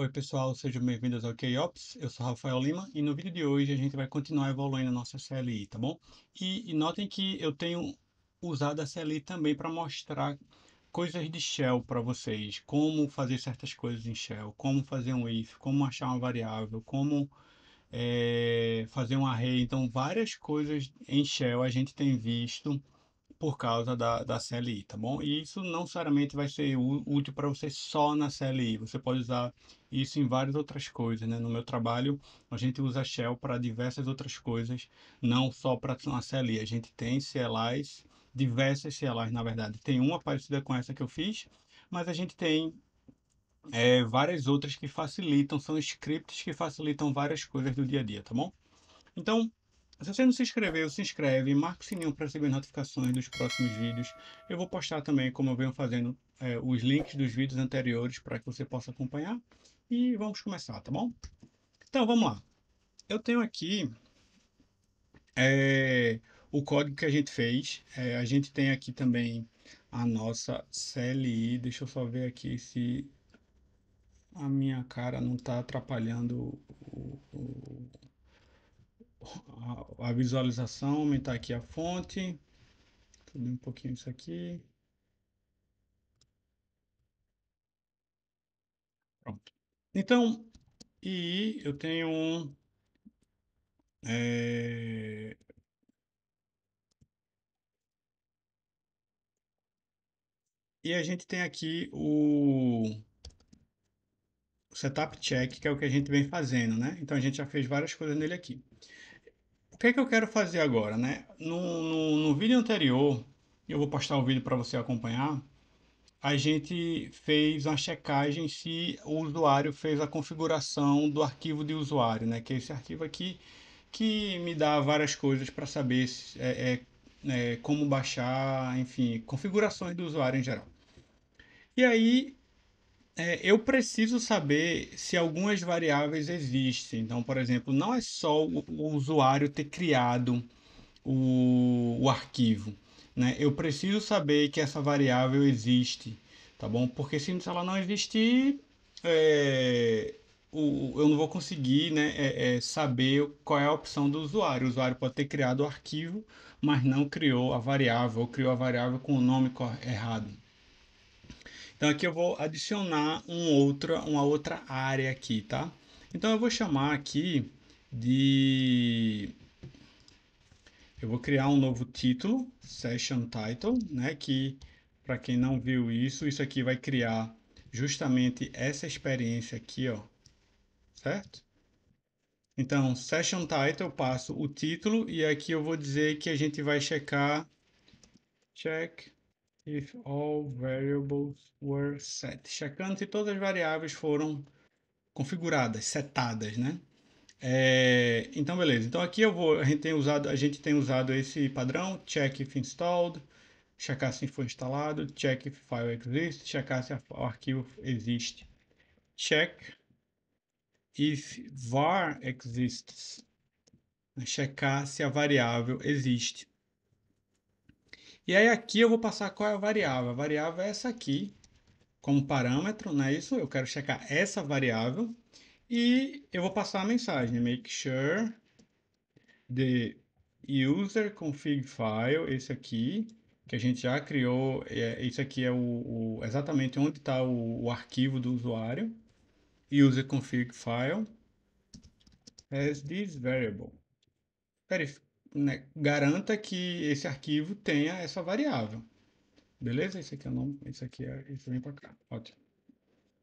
Oi pessoal, sejam bem-vindos ao KOps, eu sou Rafael Lima e no vídeo de hoje a gente vai continuar evoluindo a nossa CLI, tá bom? E, e notem que eu tenho usado a CLI também para mostrar coisas de shell para vocês, como fazer certas coisas em shell, como fazer um if, como achar uma variável, como é, fazer um array, então várias coisas em shell a gente tem visto por causa da, da CLI, tá bom? E isso não necessariamente vai ser útil para você só na CLI, você pode usar isso em várias outras coisas, né? No meu trabalho, a gente usa Shell para diversas outras coisas, não só para a CLI. A gente tem CLIs, diversas CLIs, na verdade. Tem uma parecida com essa que eu fiz, mas a gente tem é, várias outras que facilitam, são scripts que facilitam várias coisas do dia a dia, tá bom? Então, se você não se inscreveu, se inscreve, marca o sininho para receber notificações dos próximos vídeos. Eu vou postar também, como eu venho fazendo, é, os links dos vídeos anteriores para que você possa acompanhar. E vamos começar, tá bom? Então, vamos lá. Eu tenho aqui é, o código que a gente fez. É, a gente tem aqui também a nossa CLI. Deixa eu só ver aqui se a minha cara não está atrapalhando o, o, a visualização, aumentar aqui a fonte. Tudo um pouquinho isso aqui. Pronto. Então, e eu tenho um... É... E a gente tem aqui o setup check, que é o que a gente vem fazendo, né? Então a gente já fez várias coisas nele aqui o que é que eu quero fazer agora, né? No, no, no vídeo anterior, eu vou postar o vídeo para você acompanhar, a gente fez uma checagem se o usuário fez a configuração do arquivo de usuário, né? Que é esse arquivo aqui que me dá várias coisas para saber se, é, é, é, como baixar, enfim, configurações do usuário em geral. E aí é, eu preciso saber se algumas variáveis existem. Então, por exemplo, não é só o, o usuário ter criado o, o arquivo. Né? Eu preciso saber que essa variável existe, tá bom? Porque se ela não existir, é, o, eu não vou conseguir né, é, é, saber qual é a opção do usuário. O usuário pode ter criado o arquivo, mas não criou a variável, ou criou a variável com o nome errado. Então aqui eu vou adicionar um uma outra área aqui, tá? Então eu vou chamar aqui de... Eu vou criar um novo título, Session Title, né? Que, para quem não viu isso, isso aqui vai criar justamente essa experiência aqui, ó. Certo? Então, Session Title, eu passo o título e aqui eu vou dizer que a gente vai checar... Check if all variables were set. Checando se todas as variáveis foram configuradas, setadas, né? É, então, beleza. Então, aqui eu vou, a gente tem usado, a gente tem usado esse padrão, check if installed, checar se foi instalado, check if file exists, checar se o arquivo existe. Check if var exists, checar se a variável existe. E aí aqui eu vou passar qual é a variável. A variável é essa aqui, como parâmetro, não é isso? Eu quero checar essa variável. E eu vou passar a mensagem, make sure the user config file, esse aqui, que a gente já criou, é, esse aqui é o, o exatamente onde está o, o, arquivo do usuário, user config file, has this variable. Verif né, garanta que esse arquivo tenha essa variável. Beleza? Esse aqui é o nome, esse aqui é, esse vem para cá. Ótimo.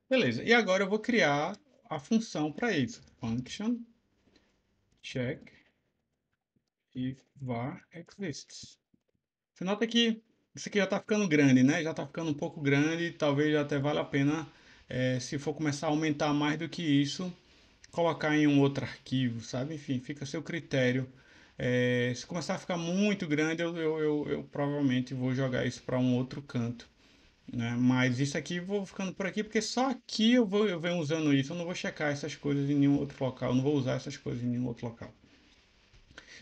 Beleza. E agora eu vou criar a função para isso. Function check if var exists. Você nota que isso aqui já está ficando grande, né? Já está ficando um pouco grande, talvez até valha a pena, é, se for começar a aumentar mais do que isso, colocar em um outro arquivo, sabe? Enfim, fica a seu critério é, se começar a ficar muito grande, eu, eu, eu, eu provavelmente vou jogar isso para um outro canto. Né? Mas isso aqui vou ficando por aqui, porque só aqui eu, vou, eu venho usando isso. Eu não vou checar essas coisas em nenhum outro local, eu não vou usar essas coisas em nenhum outro local.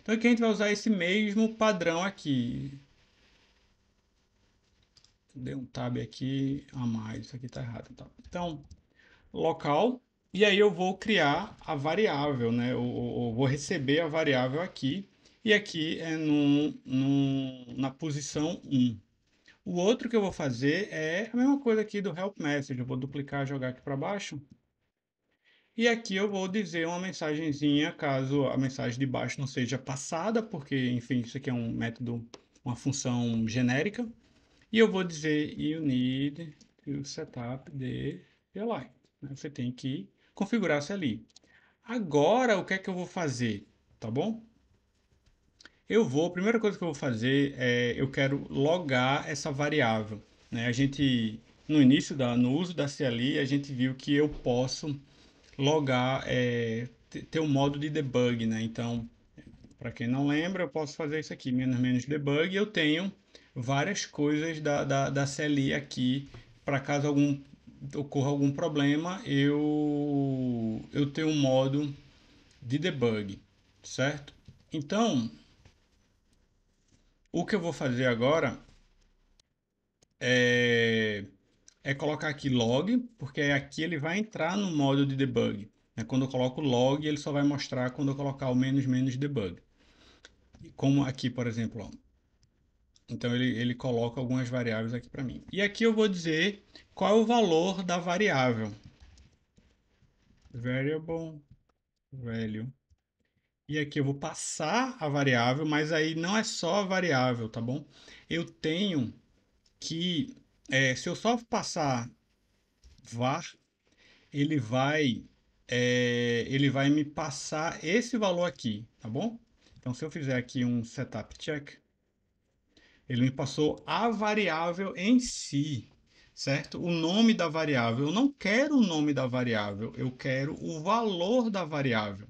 Então aqui a gente vai usar esse mesmo padrão aqui. Dei um tab aqui a mais, isso aqui está errado. Tá? Então, local, e aí eu vou criar a variável, né? Eu, eu, eu vou receber a variável aqui, e aqui é no na posição 1. O outro que eu vou fazer é a mesma coisa aqui do help message. Eu vou duplicar, jogar aqui para baixo. E aqui eu vou dizer uma mensagenzinha, caso a mensagem de baixo não seja passada, porque, enfim, isso aqui é um método, uma função genérica. E eu vou dizer you need to setup the light. Né? Você tem que configurasse ali. Agora, o que é que eu vou fazer, tá bom? Eu vou, a primeira coisa que eu vou fazer é, eu quero logar essa variável. Né? A gente, no início, da, no uso da CLI, a gente viu que eu posso logar, é, ter um modo de debug, né? Então, para quem não lembra, eu posso fazer isso aqui, menos menos debug, e eu tenho várias coisas da, da, da CLI aqui, para caso algum ocorra algum problema, eu, eu tenho um modo de debug, certo? Então, o que eu vou fazer agora é, é colocar aqui log, porque aqui ele vai entrar no modo de debug. Né? Quando eu coloco log, ele só vai mostrar quando eu colocar o menos menos debug. Como aqui, por exemplo, ó, então ele, ele coloca algumas variáveis aqui para mim. E aqui eu vou dizer qual é o valor da variável. Variable value. E aqui eu vou passar a variável, mas aí não é só a variável, tá bom? Eu tenho que, é, se eu só passar var, ele vai, é, ele vai me passar esse valor aqui, tá bom? Então se eu fizer aqui um setup check, ele me passou a variável em si, certo? O nome da variável. Eu não quero o nome da variável, eu quero o valor da variável.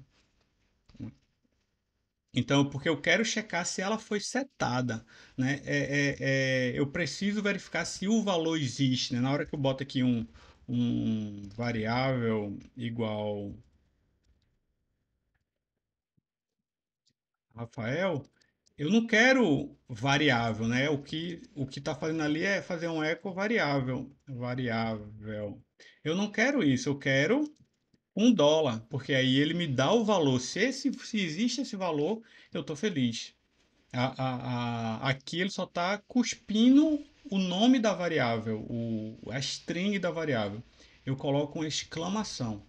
Então, porque eu quero checar se ela foi setada, né? É, é, é, eu preciso verificar se o valor existe, né? Na hora que eu boto aqui um, um variável igual Rafael, eu não quero variável, né? O que o que está fazendo ali é fazer um eco variável, variável. Eu não quero isso, eu quero um dólar, porque aí ele me dá o valor. Se, esse, se existe esse valor, eu estou feliz. A, a, a, aqui ele só está cuspindo o nome da variável, o, a string da variável. Eu coloco uma exclamação.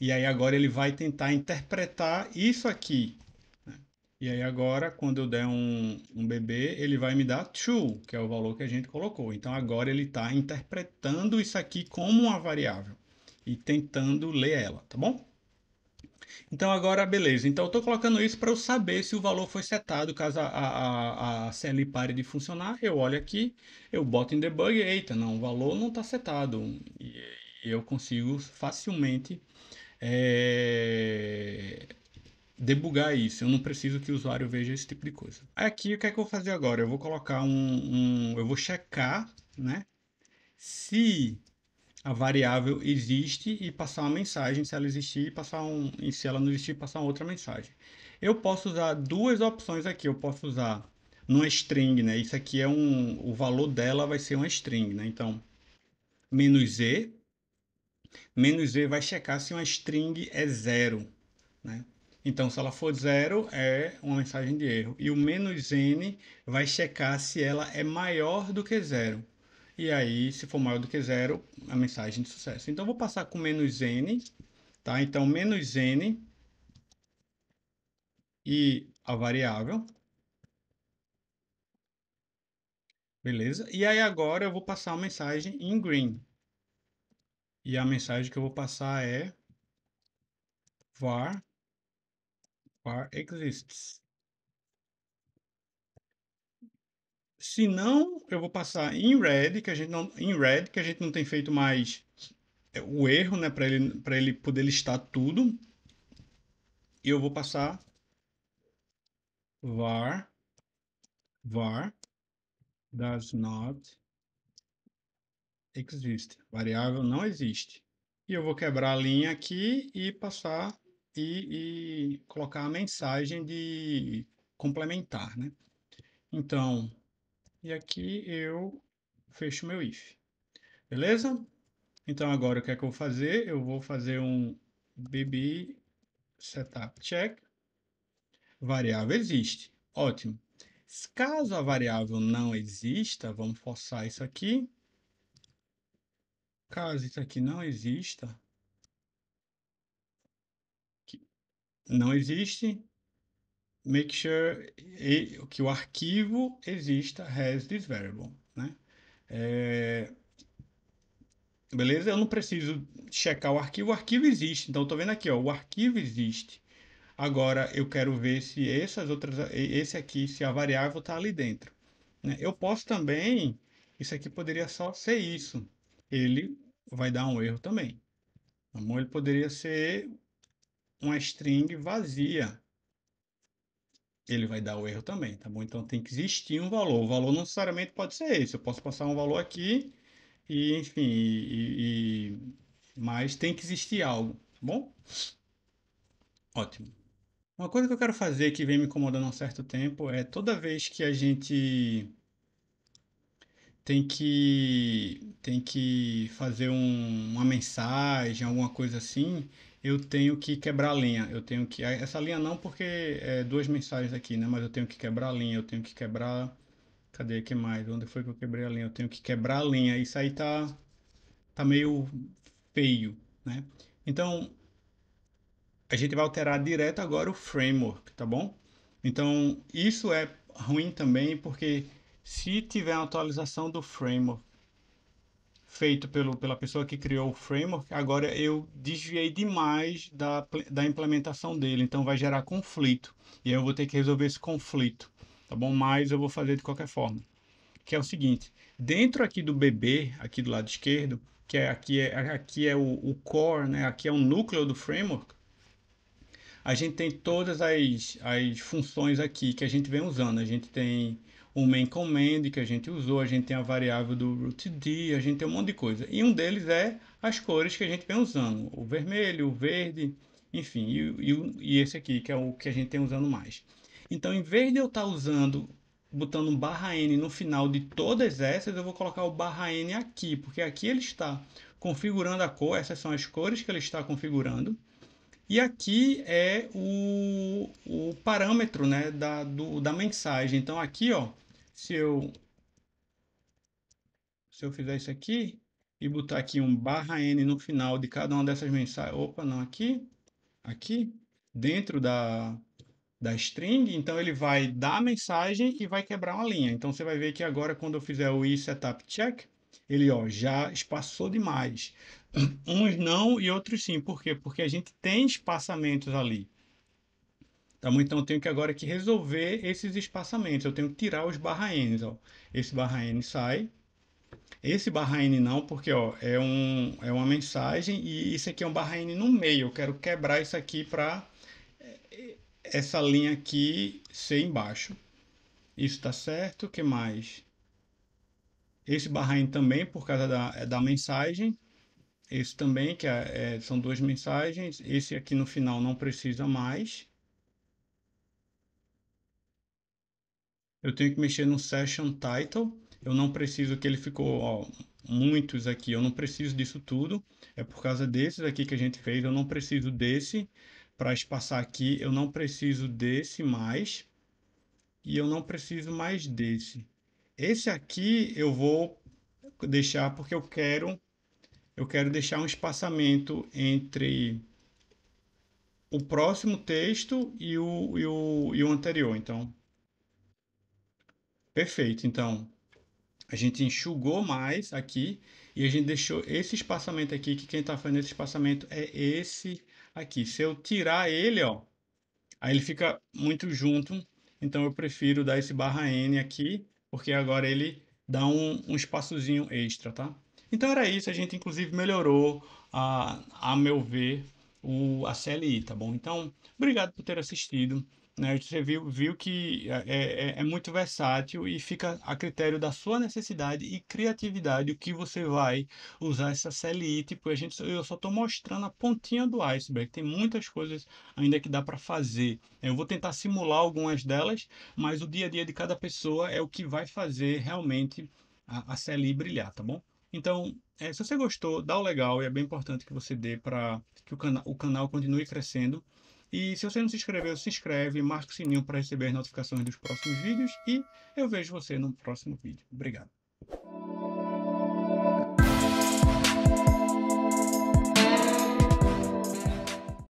E aí agora ele vai tentar interpretar isso aqui e aí agora, quando eu der um, um bebê, ele vai me dar true, que é o valor que a gente colocou. Então agora ele está interpretando isso aqui como uma variável e tentando ler ela, tá bom? Então agora, beleza. Então eu estou colocando isso para eu saber se o valor foi setado, caso a, a, a CL pare de funcionar. Eu olho aqui, eu boto em debug, eita, não, o valor não está setado. E eu consigo facilmente é, debugar isso. Eu não preciso que o usuário veja esse tipo de coisa. Aqui, o que é que eu vou fazer agora? Eu vou colocar um, um eu vou checar, né? Se a variável existe e passar uma mensagem, se ela existir, passar um, e se ela não existir, passar outra mensagem. Eu posso usar duas opções aqui, eu posso usar numa string, né? Isso aqui é um, o valor dela vai ser uma string, né? Então, menos "-e", menos "-e", vai checar se uma string é zero, né? Então, se ela for zero, é uma mensagem de erro. E o menos "-n", vai checar se ela é maior do que zero. E aí, se for maior do que zero, a mensagem de sucesso. Então, vou passar com menos "-n", tá? Então, menos "-n", e a variável. Beleza? E aí agora eu vou passar uma mensagem em green. E a mensagem que eu vou passar é var var exists. Se não, eu vou passar em red, que a gente não, em red, que a gente não tem feito mais é, o erro, né, para ele, pra ele poder listar tudo. E eu vou passar var var does not exist. Variável não existe. E eu vou quebrar a linha aqui e passar e, e colocar a mensagem de complementar, né? Então, e aqui eu fecho meu if. Beleza? Então, agora o que é que eu vou fazer? Eu vou fazer um bb setup check. Variável existe. Ótimo. Caso a variável não exista, vamos forçar isso aqui. Caso isso aqui não exista, não existe, make sure que o arquivo exista has this variable, né? É... Beleza? Eu não preciso checar o arquivo, o arquivo existe. Então, estou vendo aqui, ó, o arquivo existe. Agora, eu quero ver se essas outras, esse aqui, se a variável está ali dentro. Né? Eu posso também, isso aqui poderia só ser isso. Ele vai dar um erro também. Então, ele poderia ser uma string vazia, ele vai dar o erro também, tá bom? Então tem que existir um valor. O valor não necessariamente pode ser esse. Eu posso passar um valor aqui e, enfim, e, e, mas tem que existir algo, tá bom? Ótimo. Uma coisa que eu quero fazer que vem me incomodando há um certo tempo é toda vez que a gente tem que tem que fazer um, uma mensagem, alguma coisa assim, eu tenho que quebrar a linha, eu tenho que... Essa linha não porque é duas mensagens aqui, né? Mas eu tenho que quebrar a linha, eu tenho que quebrar... Cadê? que mais? Onde foi que eu quebrei a linha? Eu tenho que quebrar a linha. Isso aí tá, tá meio feio, né? Então, a gente vai alterar direto agora o framework, tá bom? Então, isso é ruim também porque se tiver uma atualização do framework feito pelo, pela pessoa que criou o framework, agora eu desviei demais da, da implementação dele, então vai gerar conflito. E eu vou ter que resolver esse conflito, tá bom? Mas eu vou fazer de qualquer forma. Que é o seguinte, dentro aqui do BB, aqui do lado esquerdo, que é, aqui é, aqui é o, o core, né? aqui é o núcleo do framework, a gente tem todas as, as funções aqui que a gente vem usando. A gente tem main command que a gente usou, a gente tem a variável do root a gente tem um monte de coisa. E um deles é as cores que a gente vem usando, o vermelho, o verde, enfim, e, e, e esse aqui, que é o que a gente tem usando mais. Então, em vez de eu estar tá usando, botando um barra N no final de todas essas, eu vou colocar o barra N aqui, porque aqui ele está configurando a cor, essas são as cores que ele está configurando. E aqui é o, o parâmetro né, da, do, da mensagem. Então aqui ó, se eu, se eu fizer isso aqui e botar aqui um barra N no final de cada uma dessas mensagens, opa, não, aqui, aqui, dentro da, da string, então ele vai dar a mensagem e vai quebrar uma linha. Então você vai ver que agora quando eu fizer o i setup check, ele ó, já espaçou demais. Uns não e outros sim. Por quê? Porque a gente tem espaçamentos ali. Tá então eu tenho que agora que resolver esses espaçamentos. Eu tenho que tirar os barra N. Ó. Esse barra n sai. Esse barra n não, porque ó, é, um, é uma mensagem e isso aqui é um barra n no meio. Eu quero quebrar isso aqui para eh, essa linha aqui ser embaixo. Isso está certo. O que mais? Esse barra n também, por causa da, é da mensagem. Esse também, que é, é, são duas mensagens. Esse aqui no final não precisa mais. eu tenho que mexer no Session Title. Eu não preciso que ele ficou ó, muitos aqui, eu não preciso disso tudo. É por causa desses aqui que a gente fez, eu não preciso desse para espaçar aqui, eu não preciso desse mais e eu não preciso mais desse. Esse aqui eu vou deixar porque eu quero eu quero deixar um espaçamento entre o próximo texto e o, e o, e o anterior. Então, Perfeito, então a gente enxugou mais aqui e a gente deixou esse espaçamento aqui, que quem está fazendo esse espaçamento é esse aqui. Se eu tirar ele, ó, aí ele fica muito junto, então eu prefiro dar esse barra N aqui, porque agora ele dá um, um espaçozinho extra, tá? Então era isso, a gente inclusive melhorou, a, a meu ver, o, a CLI, tá bom? Então, obrigado por ter assistido né, você viu, viu que é, é, é, é, muito versátil e fica a critério da sua necessidade e criatividade o que você vai usar essa CLI, porque a gente, eu só estou mostrando a pontinha do iceberg, tem muitas coisas ainda que dá para fazer. Eu vou tentar simular algumas delas, mas o dia a dia de cada pessoa é o que vai fazer realmente a, a CLI brilhar, tá bom? Então, é, se você gostou, dá o legal e é bem importante que você dê para que o, cana o canal continue crescendo. E se você não se inscreveu, se inscreve, marca o sininho para receber as notificações dos próximos vídeos e eu vejo você no próximo vídeo. Obrigado.